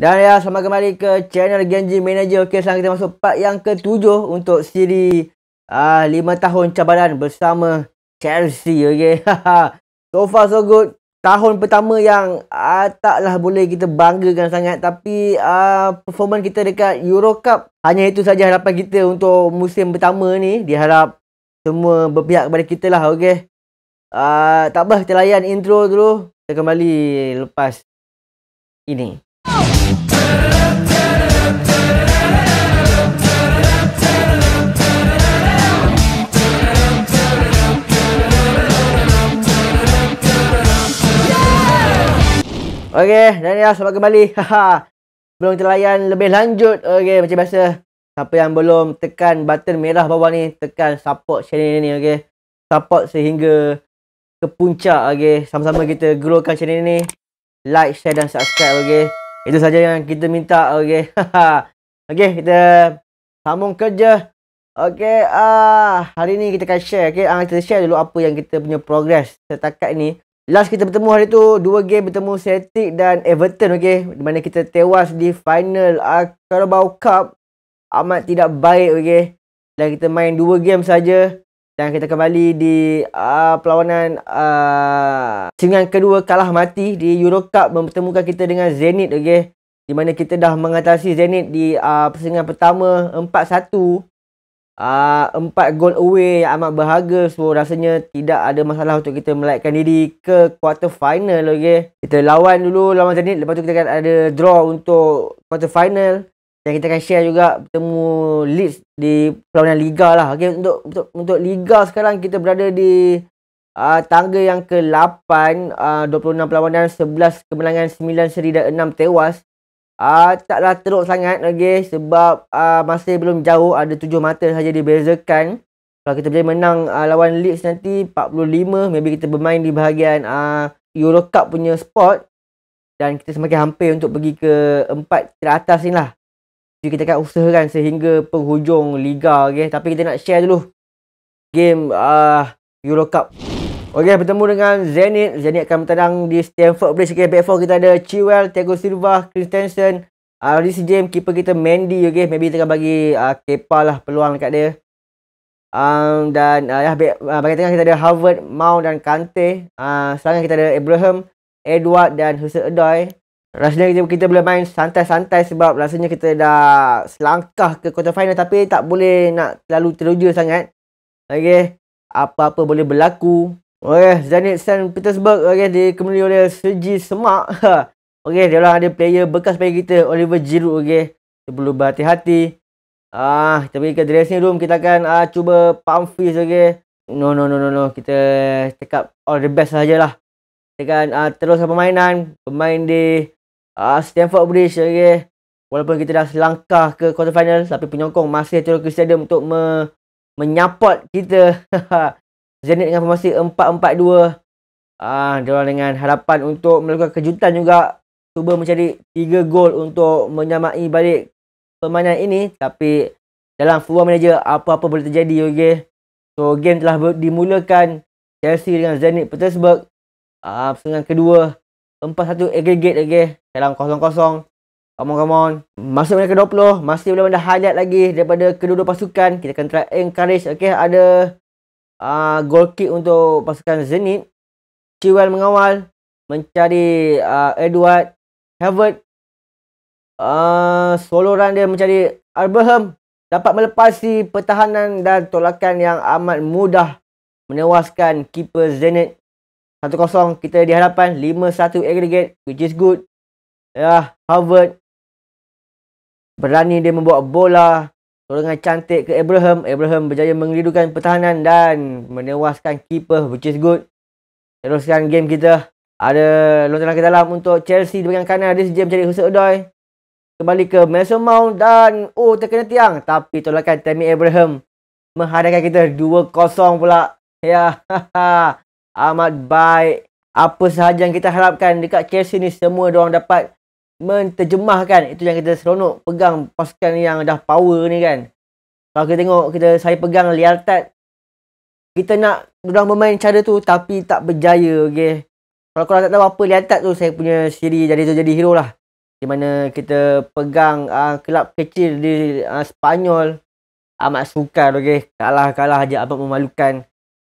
Dan ya, selamat kembali ke channel Genji Manager. Okey, sekarang kita masuk part yang ketujuh untuk siri uh, ah, 5 tahun cabaran bersama Chelsea. Okey, so far so good. Tahun pertama yang uh, taklah boleh kita banggakan sangat. Tapi uh, performance kita dekat Euro Cup, hanya itu saja harapan kita untuk musim pertama ni. Diharap semua berpihak kepada kita lah. Okey, uh, tak apa kita layan intro dulu. Kita kembali lepas ini. Okey, dan ya selamat kembali. belum kita layan lebih lanjut. Okey, macam biasa. Siapa yang belum tekan button merah bawah ni, tekan support channel ni okey. Support sehingga ke puncak okey. Sama-sama kita growkan channel ni. Like, share dan subscribe okey. Itu saja yang kita minta okey. okey, kita sambung kerja. Okey, ah uh, hari ni kita akan share okey. Ah uh, kita share dulu apa yang kita punya progress setakat ni. Last kita bertemu hari tu dua game bertemu Celtic dan Everton okey. Di mana kita tewas di final uh, Carabao Cup amat tidak baik okey. Dan kita main dua game saja dan kita kembali di uh, perlawanan uh, ah, Sembilan kedua kalah mati di Euro Cup Mempertemukan kita dengan Zenit okay? Di mana kita dah mengatasi Zenit di uh, ah, persembahan pertama 4-1 uh, 4 goal away yang amat berharga So rasanya tidak ada masalah untuk kita melaikkan diri ke quarter final okay? Kita lawan dulu lawan Zenit Lepas tu kita akan ada draw untuk quarter final dan kita akan share juga bertemu Leeds di perlawanan Liga lah. Okay, untuk, untuk untuk Liga sekarang kita berada di uh, tangga yang ke-8. Uh, 26 perlawanan, 11 kemenangan, 9 seri dan 6 tewas. Uh, taklah teruk sangat lagi okay, sebab uh, masih belum jauh. Ada 7 mata saja dibezakan. Kalau kita boleh menang uh, lawan Leeds nanti 45. Maybe kita bermain di bahagian uh, Euro Cup punya spot. Dan kita semakin hampir untuk pergi ke empat teratas ni lah. Jadi kita akan usahakan sehingga penghujung Liga okay? Tapi kita nak share dulu Game uh, Euro Cup Okey, bertemu dengan Zenit Zenit akan bertandang di Stamford Bridge okay? Back 4 kita ada Chiwell, Thiago Silva, Christensen uh, ah, This game, keeper kita Mandy okay? Maybe kita akan bagi uh, Kepa lah peluang dekat dia um, Dan uh, ya, back, tengah kita ada Harvard, Mount dan Kante uh, Selangkan kita ada Abraham, Edward dan Hussein Adai Rasanya kita, kita boleh main santai-santai sebab rasanya kita dah selangkah ke quarter final tapi tak boleh nak terlalu teruja sangat. Okey. Apa-apa boleh berlaku. Okey, Zenit St. Petersburg okey dikemudi oleh Sergi Semak. okey, dia orang ada player bekas player kita Oliver Giroud okey. Kita perlu berhati-hati. Ah, tapi ke dressing room kita akan ah, cuba pump fist okey. No no no no no, kita take up all the best sajalah. Tekan uh, ah, teruskan permainan, pemain di uh, ah, Stamford Bridge okay. Walaupun kita dah selangkah ke quarter final Tapi penyokong masih turun ke stadium untuk me menyapot kita Zenit dengan formasi 4-4-2 uh, ah, Diorang dengan harapan untuk melakukan kejutan juga Cuba mencari 3 gol untuk menyamai balik permainan ini Tapi dalam forum manager apa-apa boleh terjadi okay. So game telah dimulakan Chelsea dengan Zenit Petersburg uh, Pertandingan kedua 4-1 aggregate okay dalam kosong kosong, Come on, come on. Masuk minit ke-20. Masih belum ada highlight lagi daripada kedua-dua pasukan. Kita akan try encourage. Okay, ada uh, goal kick untuk pasukan Zenit. Chiwell mengawal. Mencari uh, Edward Havert. Uh, solo run dia mencari Arbaham. Dapat melepasi pertahanan dan tolakan yang amat mudah. Menewaskan keeper Zenit. 1-0 kita di hadapan. 5-1 aggregate. Which is good. Ya, Harvard berani dia membawa bola dengan cantik ke Abraham. Abraham berjaya mengelidukan pertahanan dan menewaskan keeper which is good. Teruskan game kita. Ada lontaran ke dalam untuk Chelsea di bahagian kanan. Ada sejam cari Hussein Odoi. Kembali ke Mason Mount dan oh terkena tiang. Tapi tolakan Tammy Abraham menghadapkan kita 2-0 pula. Ya, amat baik. Apa sahaja yang kita harapkan dekat Chelsea ni semua diorang dapat menterjemahkan itu yang kita seronok pegang pasukan yang dah power ni kan kalau kita tengok kita saya pegang Lealtad kita nak orang bermain cara tu tapi tak berjaya okey kalau kau tak tahu apa Lealtad tu saya punya siri jadi tu jadi hero lah di mana kita pegang uh, kelab kecil di uh, Spanyol amat sukar okey kalah-kalah aja abang memalukan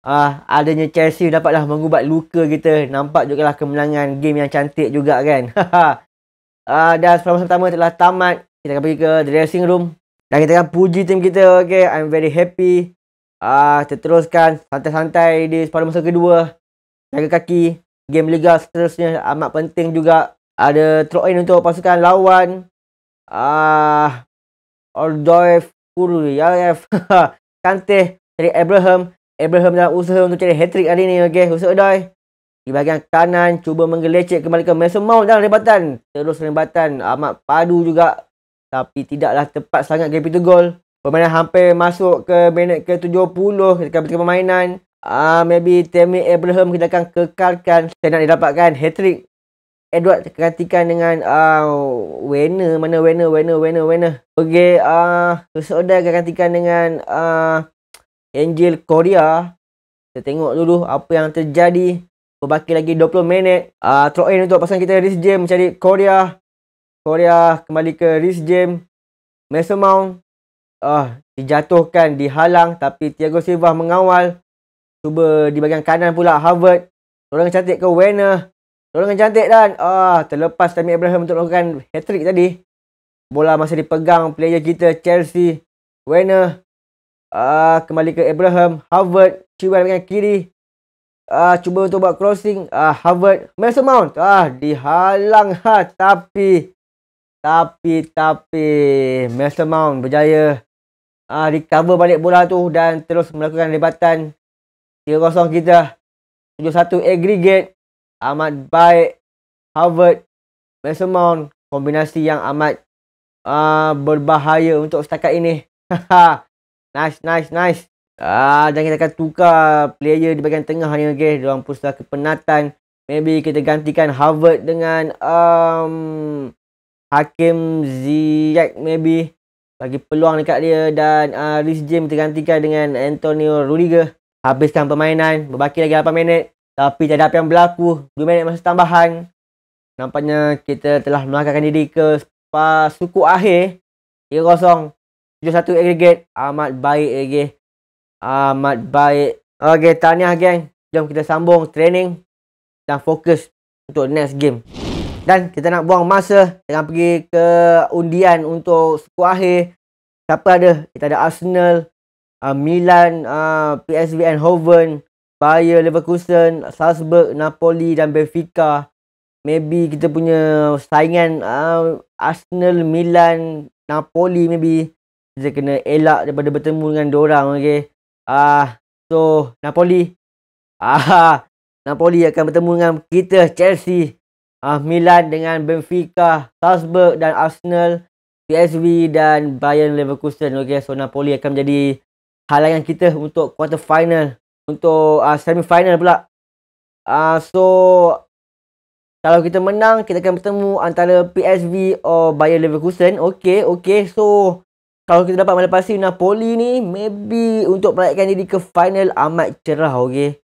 Ah, uh, adanya Chelsea dapatlah mengubat luka kita. Nampak jugalah kemenangan game yang cantik juga kan. Uh, dan sebelum pertama telah tamat. Kita akan pergi ke dressing room. Dan kita akan puji tim kita. Okay. I'm very happy. Ah, uh, teruskan santai-santai di separuh masa kedua. Jaga kaki. Game Liga seterusnya amat penting juga. Ada throw in untuk pasukan lawan. Ah, uh, Ordoev Kuru. Kante dari Abraham. Abraham dalam usaha untuk cari hat-trick hari ni. Okay. Usaha Ordoev. Di bahagian kanan cuba menggelecek kembali ke Mason Mount dalam rebatan. Terus rebatan amat padu juga. Tapi tidaklah tepat sangat game itu gol. Permainan hampir masuk ke minit ke-70 ketika bertiga permainan. Ah, uh, maybe Tammy Abraham kita akan kekalkan dan nak didapatkan hat-trick. Edward tergantikan dengan ah uh, Wenner. Mana Wenner, Wenner, Wenner, Wenner. Okay, ah uh, Kesodai tergantikan dengan ah uh, Angel Korea. Kita tengok dulu apa yang terjadi. Berbaki lagi 20 minit. Uh, throw in untuk pasangan kita Rhys James mencari Korea. Korea kembali ke Rhys James. Mason Mount. Uh, dijatuhkan, dihalang. Tapi Thiago Silva mengawal. Cuba di bahagian kanan pula Harvard. Tolong cantik ke Werner. Tolong cantik dan uh, terlepas Tammy Abraham untuk melakukan hat-trick tadi. Bola masih dipegang player kita Chelsea. Werner. Uh, kembali ke Abraham. Harvard. Cuba dengan kiri. Ah, cuba untuk buat crossing ah, Harvard Mason Mount ah, dihalang ha, tapi tapi tapi Mason Mount berjaya ah, recover balik bola tu dan terus melakukan lebatan 3-0 kita 7-1 aggregate amat baik Harvard Mason Mount kombinasi yang amat ah, berbahaya untuk setakat ini nice nice nice Ah, dan kita akan tukar player di bahagian tengah ni okay. Diorang pun sudah kepenatan. Maybe kita gantikan Harvard dengan um, Hakim Ziyad maybe. Bagi peluang dekat dia. Dan uh, Rhys James kita gantikan dengan Antonio Rudiger. Habiskan permainan. Berbaki lagi 8 minit. Tapi tak ada apa yang berlaku. 2 minit masa tambahan. Nampaknya kita telah melangkahkan diri ke suku akhir. 3-0. 7-1 aggregate. Amat baik lagi. Okay amat baik. Okey, tahniah geng. Jom kita sambung training dan fokus untuk next game. Dan kita nak buang masa dengan pergi ke undian untuk skor akhir. Siapa ada? Kita ada Arsenal, uh, Milan, uh, PSV Eindhoven, Bayer Leverkusen, Salzburg, Napoli dan Benfica. Maybe kita punya saingan uh, Arsenal, Milan, Napoli maybe. Kita kena elak daripada bertemu dengan diorang. Okay. Ah, uh, so Napoli. Ah, uh, Napoli akan bertemu dengan kita Chelsea. Ah, uh, Milan dengan Benfica, Salzburg dan Arsenal, PSV dan Bayern Leverkusen. Okey, so Napoli akan menjadi halangan kita untuk quarter final untuk uh, ah, semi final pula. Ah, uh, so kalau kita menang, kita akan bertemu antara PSV atau Bayern Leverkusen. Okey, okey, So, kalau kita dapat melepasi Napoli ni maybe untuk peraihkan diri ke final amat cerah okey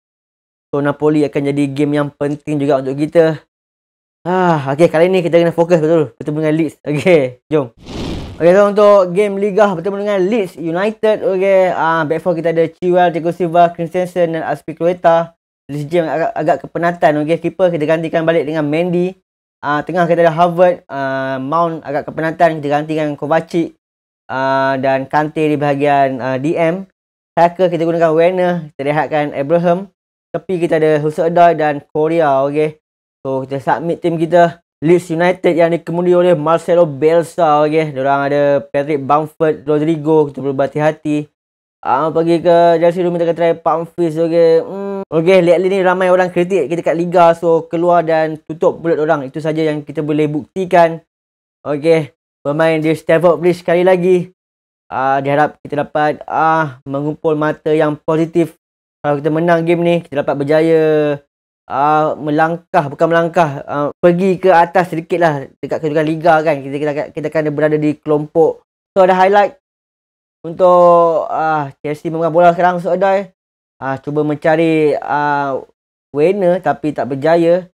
so Napoli akan jadi game yang penting juga untuk kita ah okey kali ni kita kena fokus betul bertemu dengan Leeds okey jom okey so untuk game liga bertemu dengan Leeds United okey ah back four kita ada Chiwell, Thiago Silva, Christensen dan Aspicueta Leeds game agak, agak kepenatan okey keeper kita gantikan balik dengan Mendy Ah tengah kita ada Harvard, uh, Mount agak kepenatan kita gantikan Kovacic uh, dan Kante di bahagian uh, ah, DM. Saka kita gunakan Werner, kita lihatkan Abraham. tapi kita ada Husa Adoy dan Korea, okey. So kita submit team kita. Leeds United yang dikemudi oleh Marcelo Belsa okey. Diorang ada Patrick Bamford, Rodrigo, kita perlu berhati-hati. Ah uh, pergi ke Jersey Room kita akan try Pumfis, okey. Hmm. Okey, lately ni ramai orang kritik kita kat Liga. So keluar dan tutup mulut orang. Itu saja yang kita boleh buktikan. Okey, bermain di Stamford please sekali lagi. Uh, diharap kita dapat uh, mengumpul mata yang positif. Kalau kita menang game ni, kita dapat berjaya uh, melangkah, bukan melangkah, uh, pergi ke atas sedikit lah dekat kedudukan Liga kan. Kita, kita, kita akan berada di kelompok. So ada highlight untuk uh, Chelsea memegang bola sekarang. So ada uh, cuba mencari uh, winner tapi tak berjaya.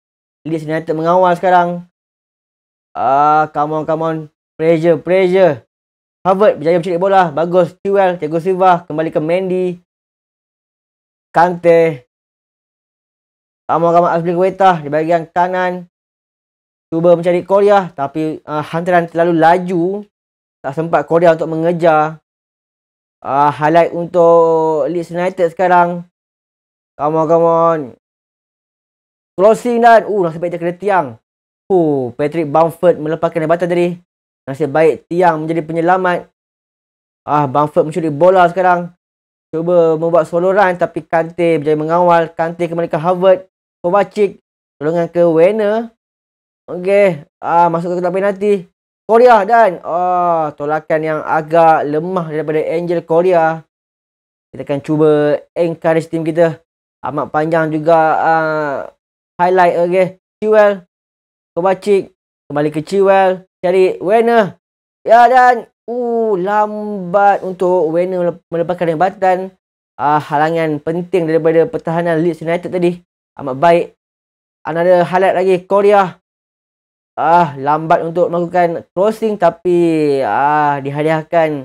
Leeds United mengawal sekarang. Ah, uh, come on, come on. Pressure, pressure. Harvard berjaya mencuri bola. Bagus. Tewel, Thiago Silva. Kembali ke Mendy, Kante. Ramai-ramai Azmi Kuwaita di bahagian kanan. Cuba mencari Korea. Tapi uh, ah, hantaran terlalu laju. Tak sempat Korea untuk mengejar. Uh, highlight untuk Leeds United sekarang. Come on, come on. Closing dan. Uh, nak baik dia kena tiang. Uh, Patrick Bamford melepaskan batas tadi. Nasib baik tiang menjadi penyelamat. Ah, Bamford mencuri bola sekarang. Cuba membuat solo run tapi Kante berjaya mengawal. Kante kembali ke Harvard. Kovacic tolongan ke Werner. Okey, ah masuk ke kotak nanti. Korea dan ah tolakan yang agak lemah daripada Angel Korea. Kita akan cuba encourage tim kita. Amat panjang juga ah, highlight okey. Chiwell Kovacic kembali ke Chiwell cari Werner. Ya dan uh lambat untuk Werner melepaskan rebatan uh, ah, halangan penting daripada pertahanan Leeds United tadi. Amat baik. Another highlight lagi Korea. Ah uh, lambat untuk melakukan crossing tapi ah uh, dihadiahkan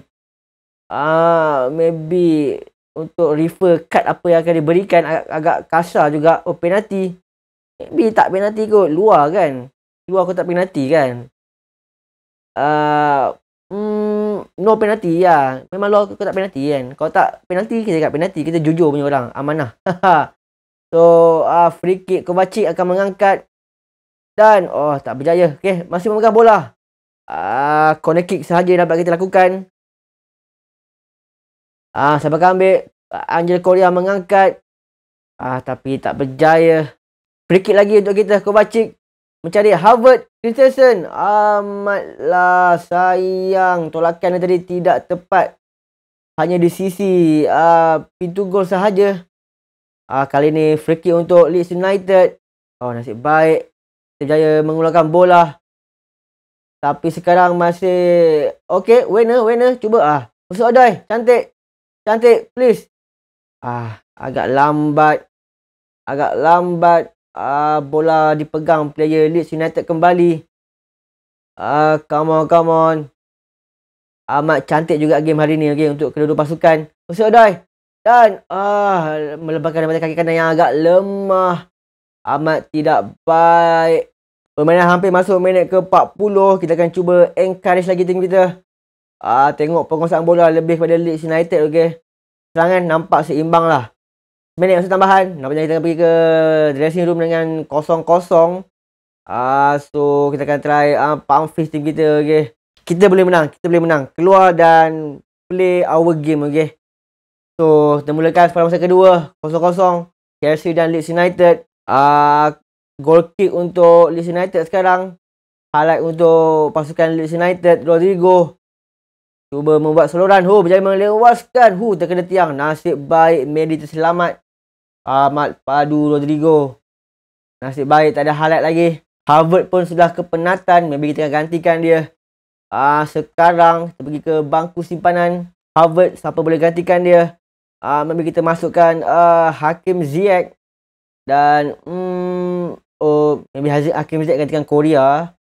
ah uh, maybe untuk refer card apa yang akan diberikan agak, agak kasar juga oh penalty maybe tak penalty kot luar kan luar kau tak penalty kan Uh, mm, no penalty ya. Memang law kau tak penalty kan. Kau tak penalty kita tak penalty. Kita jujur punya orang. Amanah. so uh, free kick Kovacic akan mengangkat. Dan oh tak berjaya. Okay. Masih memegang bola. Uh, corner kick sahaja dapat kita lakukan. Ah, uh, siapa ambil? Angel Korea mengangkat. Ah, uh, tapi tak berjaya. Free kick lagi untuk kita Kovacic mencari Harvard Christensen. Amatlah sayang tolakan dia tadi tidak tepat. Hanya di sisi uh, pintu gol sahaja. Uh, kali ini free kick untuk Leeds United. Oh nasib baik. Terjaya mengulangkan bola. Tapi sekarang masih okey. Winner, winner. Cuba ah. Masuk Odoi. Cantik. Cantik. Please. Ah, agak lambat. Agak lambat uh, bola dipegang player Leeds United kembali. Uh, come on, come on. Amat cantik juga game hari ni okay, untuk kedua-dua pasukan. Usul Odoi. Dan ah uh, melebarkan daripada kaki kanan yang agak lemah. Amat tidak baik. Permainan hampir masuk minit ke 40. Kita akan cuba encourage lagi tim kita. uh, Tengok penguasaan bola lebih kepada Leeds United. Okay. Serangan nampak seimbang lah. Minit masa tambahan. Nampaknya kita akan pergi ke dressing room dengan kosong-kosong. Uh, so kita akan try uh, pump fish team kita. Okay. Kita boleh menang. Kita boleh menang. Keluar dan play our game. Okay. So kita mulakan sepanjang masa kedua. Kosong-kosong. Chelsea dan Leeds United. Uh, goal kick untuk Leeds United sekarang. Highlight untuk pasukan Leeds United. Rodrigo. Cuba membuat seluruh seluruhan. Ho, berjaya melewaskan. Ho, terkena tiang. Nasib baik. Medi terselamat. Ahmad Padu Rodrigo. Nasib baik tak ada highlight lagi. Harvard pun sudah kepenatan. Maybe kita akan gantikan dia. Ah Sekarang kita pergi ke bangku simpanan. Harvard siapa boleh gantikan dia. Ah Maybe kita masukkan uh, Hakim Ziyech. Dan hmm, oh, maybe Hakim Ziyech gantikan Korea.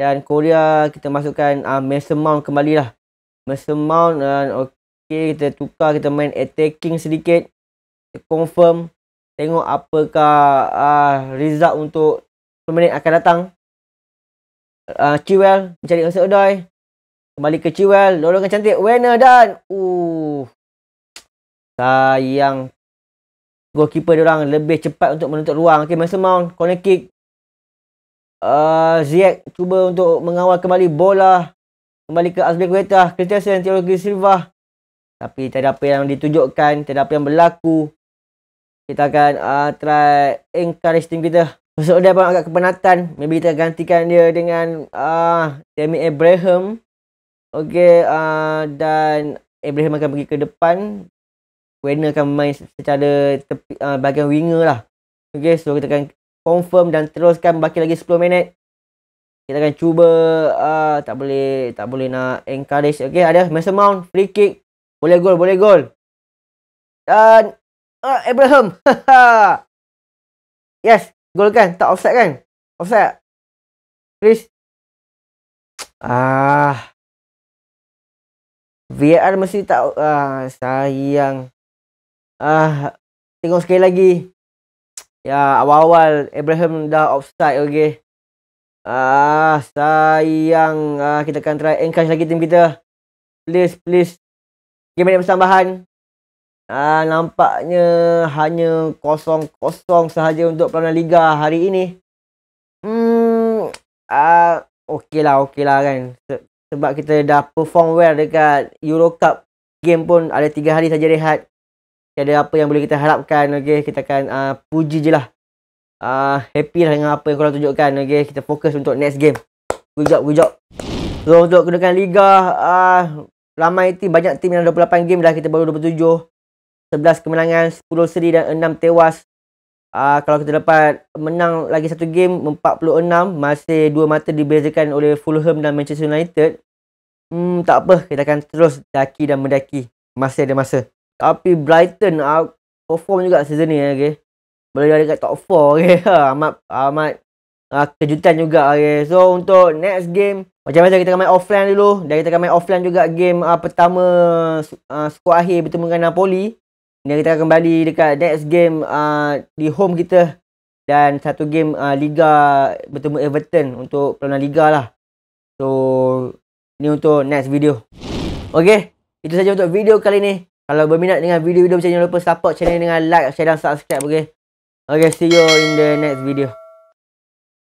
Dan Korea kita masukkan uh, Mason Mount kembali lah. Mason Mount dan uh, okay, kita tukar kita main attacking sedikit. Confirm tengok apakah uh, result untuk peminat akan datang uh, ah, Chiwell mencari Onset Odoi kembali ke Chiwell lorongan cantik Werner dan uh, sayang goalkeeper orang lebih cepat untuk menutup ruang okay, Mason Mount corner kick uh, Ziyech cuba untuk mengawal kembali bola kembali ke Azbek Weta Kristiansen Thiago Silva tapi tiada apa yang ditunjukkan tiada apa yang berlaku kita akan uh, try encourage team kita. So dia pun agak kepenatan. Maybe kita gantikan dia dengan uh, Demi Abraham. Okay. Uh, dan Abraham akan pergi ke depan. Werner akan main secara tepi, uh, bagian winger lah. Okay. So kita akan confirm dan teruskan. Baki lagi 10 minit. Kita akan cuba. Uh, tak boleh tak boleh nak encourage. Okay. Ada Mason Mount. Free kick. Boleh gol. Boleh gol. Dan Uh, Abraham. yes. Gol kan? Tak offside kan? Offside. Please. Ah. VR mesti tak ah, sayang. Ah, tengok sekali lagi. Ya, awal-awal Abraham dah offside okay? Ah, sayang. Ah, kita akan try encash lagi tim kita. Please, please. Game ni persembahan. Ah, nampaknya hanya kosong-kosong sahaja untuk pelan Liga hari ini. Hmm, ah, okeylah, okeylah kan. Sebab kita dah perform well dekat Euro Cup game pun ada tiga hari saja rehat. Tiada apa yang boleh kita harapkan, okey. Kita akan uh, puji je lah. Uh, happy lah dengan apa yang korang tunjukkan, okey. Kita fokus untuk next game. Good job, good job. So, untuk kedudukan Liga, uh, ramai tim, banyak tim yang 28 game dah. Kita baru 27. 11 kemenangan, 10 seri dan 6 tewas. Uh, kalau kita dapat menang lagi satu game, 46. Masih dua mata dibezakan oleh Fulham dan Manchester United. Hmm, tak apa. Kita akan terus daki dan mendaki. Masih ada masa. Tapi Brighton uh, perform juga season ni. Okay. Boleh ada kat top 4. Okay. Ha, amat amat uh, kejutan juga. Okay. So, untuk next game. Macam mana kita akan main offline dulu. Dan kita akan main offline juga game uh, pertama uh, skor akhir bertemu dengan Napoli. Dan kita kembali dekat next game uh, di home kita dan satu game uh, Liga bertemu Everton untuk peluang Liga lah. So, ni untuk next video. Okay, itu saja untuk video kali ni. Kalau berminat dengan video-video macam ni, jangan lupa support channel dengan like, share dan subscribe. Okay, okay see you in the next video.